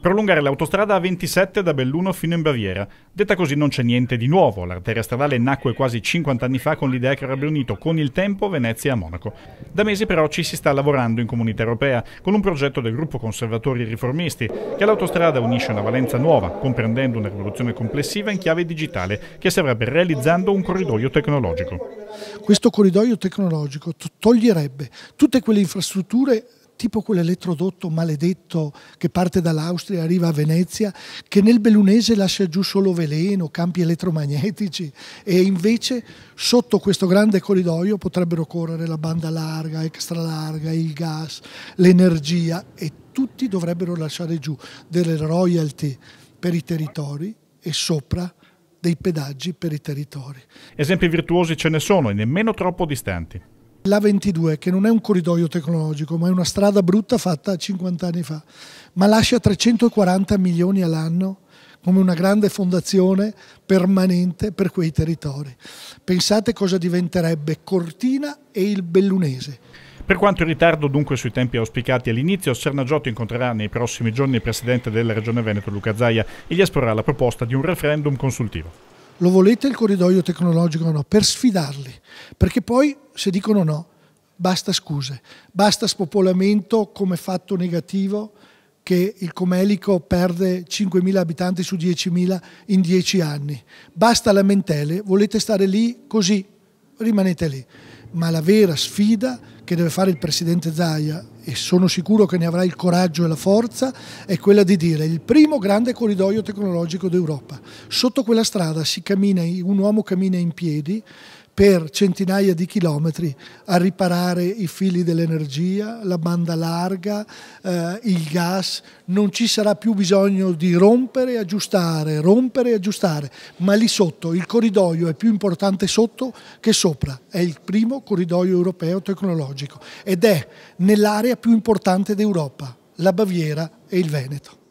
prolungare l'autostrada A27 da Belluno fino in Baviera. Detta così non c'è niente di nuovo, l'arteria stradale nacque quasi 50 anni fa con l'idea che avrebbe unito con il tempo Venezia a Monaco. Da mesi però ci si sta lavorando in comunità europea con un progetto del gruppo conservatori e riformisti che all'autostrada unisce una valenza nuova, comprendendo una rivoluzione complessiva in chiave digitale che si avrebbe realizzando un corridoio tecnologico. Questo corridoio tecnologico toglierebbe tutte quelle infrastrutture tipo quell'elettrodotto maledetto che parte dall'Austria e arriva a Venezia, che nel Bellunese lascia giù solo veleno, campi elettromagnetici e invece sotto questo grande corridoio potrebbero correre la banda larga, extralarga, il gas, l'energia e tutti dovrebbero lasciare giù delle royalty per i territori e sopra dei pedaggi per i territori. Esempi virtuosi ce ne sono e nemmeno troppo distanti la 22, che non è un corridoio tecnologico, ma è una strada brutta fatta 50 anni fa, ma lascia 340 milioni all'anno come una grande fondazione permanente per quei territori. Pensate cosa diventerebbe Cortina e il Bellunese. Per quanto in ritardo dunque sui tempi auspicati all'inizio, Sernagiotto incontrerà nei prossimi giorni il Presidente della Regione Veneto Luca Zaia e gli esporrà la proposta di un referendum consultivo lo volete il corridoio tecnologico o no, per sfidarli, perché poi se dicono no, basta scuse, basta spopolamento come fatto negativo che il Comelico perde 5.000 abitanti su 10.000 in 10 anni, basta lamentele, volete stare lì così, rimanete lì ma la vera sfida che deve fare il presidente Zaia, e sono sicuro che ne avrà il coraggio e la forza, è quella di dire il primo grande corridoio tecnologico d'Europa. Sotto quella strada cammina, un uomo cammina in piedi, per centinaia di chilometri a riparare i fili dell'energia, la banda larga, eh, il gas, non ci sarà più bisogno di rompere e aggiustare, rompere e aggiustare, ma lì sotto il corridoio è più importante sotto che sopra, è il primo corridoio europeo tecnologico ed è nell'area più importante d'Europa, la Baviera e il Veneto.